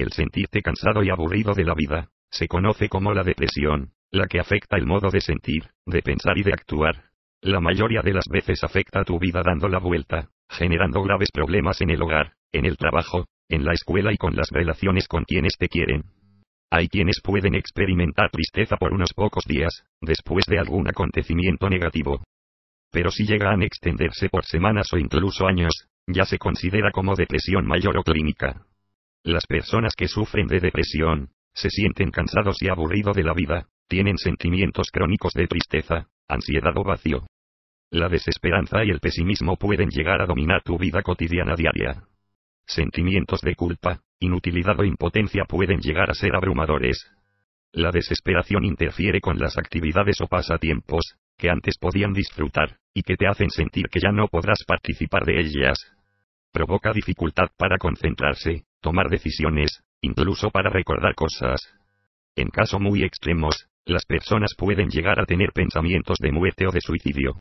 El sentirte cansado y aburrido de la vida, se conoce como la depresión, la que afecta el modo de sentir, de pensar y de actuar. La mayoría de las veces afecta tu vida dando la vuelta, generando graves problemas en el hogar, en el trabajo, en la escuela y con las relaciones con quienes te quieren. Hay quienes pueden experimentar tristeza por unos pocos días, después de algún acontecimiento negativo. Pero si llegan a extenderse por semanas o incluso años, ya se considera como depresión mayor o clínica. Las personas que sufren de depresión, se sienten cansados y aburridos de la vida, tienen sentimientos crónicos de tristeza, ansiedad o vacío. La desesperanza y el pesimismo pueden llegar a dominar tu vida cotidiana diaria. Sentimientos de culpa, inutilidad o impotencia pueden llegar a ser abrumadores. La desesperación interfiere con las actividades o pasatiempos, que antes podían disfrutar, y que te hacen sentir que ya no podrás participar de ellas. Provoca dificultad para concentrarse, tomar decisiones, incluso para recordar cosas. En casos muy extremos, las personas pueden llegar a tener pensamientos de muerte o de suicidio.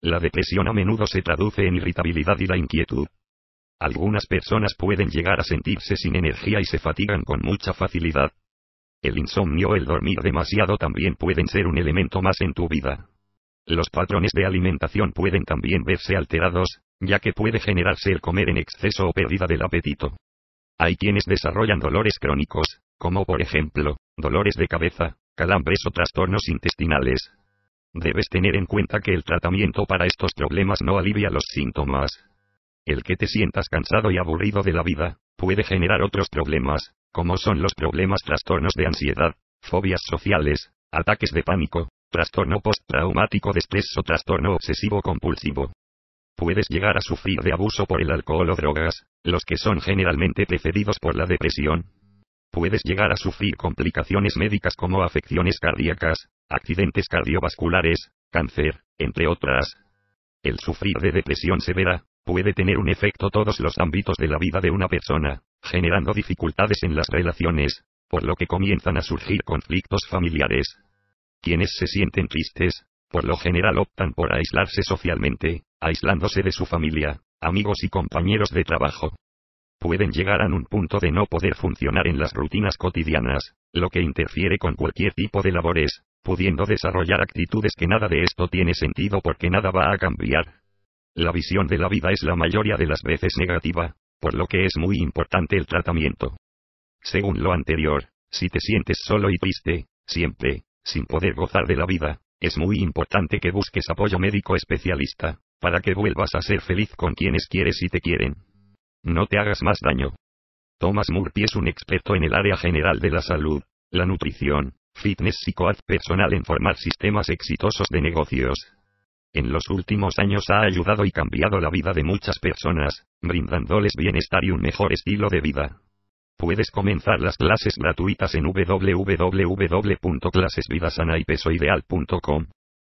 La depresión a menudo se traduce en irritabilidad y la inquietud. Algunas personas pueden llegar a sentirse sin energía y se fatigan con mucha facilidad. El insomnio o el dormir demasiado también pueden ser un elemento más en tu vida. Los patrones de alimentación pueden también verse alterados, ya que puede generarse el comer en exceso o pérdida del apetito. Hay quienes desarrollan dolores crónicos, como por ejemplo, dolores de cabeza, calambres o trastornos intestinales. Debes tener en cuenta que el tratamiento para estos problemas no alivia los síntomas. El que te sientas cansado y aburrido de la vida, puede generar otros problemas, como son los problemas trastornos de ansiedad, fobias sociales, ataques de pánico, trastorno postraumático de estrés o trastorno obsesivo compulsivo puedes llegar a sufrir de abuso por el alcohol o drogas, los que son generalmente precedidos por la depresión. Puedes llegar a sufrir complicaciones médicas como afecciones cardíacas, accidentes cardiovasculares, cáncer, entre otras. El sufrir de depresión severa, puede tener un efecto todos los ámbitos de la vida de una persona, generando dificultades en las relaciones, por lo que comienzan a surgir conflictos familiares. Quienes se sienten tristes, por lo general optan por aislarse socialmente, aislándose de su familia, amigos y compañeros de trabajo. Pueden llegar a un punto de no poder funcionar en las rutinas cotidianas, lo que interfiere con cualquier tipo de labores, pudiendo desarrollar actitudes que nada de esto tiene sentido porque nada va a cambiar. La visión de la vida es la mayoría de las veces negativa, por lo que es muy importante el tratamiento. Según lo anterior, si te sientes solo y triste, siempre, sin poder gozar de la vida, es muy importante que busques apoyo médico especialista para que vuelvas a ser feliz con quienes quieres y te quieren. No te hagas más daño. Thomas Murphy es un experto en el área general de la salud, la nutrición, fitness y coach personal en formar sistemas exitosos de negocios. En los últimos años ha ayudado y cambiado la vida de muchas personas, brindándoles bienestar y un mejor estilo de vida. Puedes comenzar las clases gratuitas en www.clasesvidasana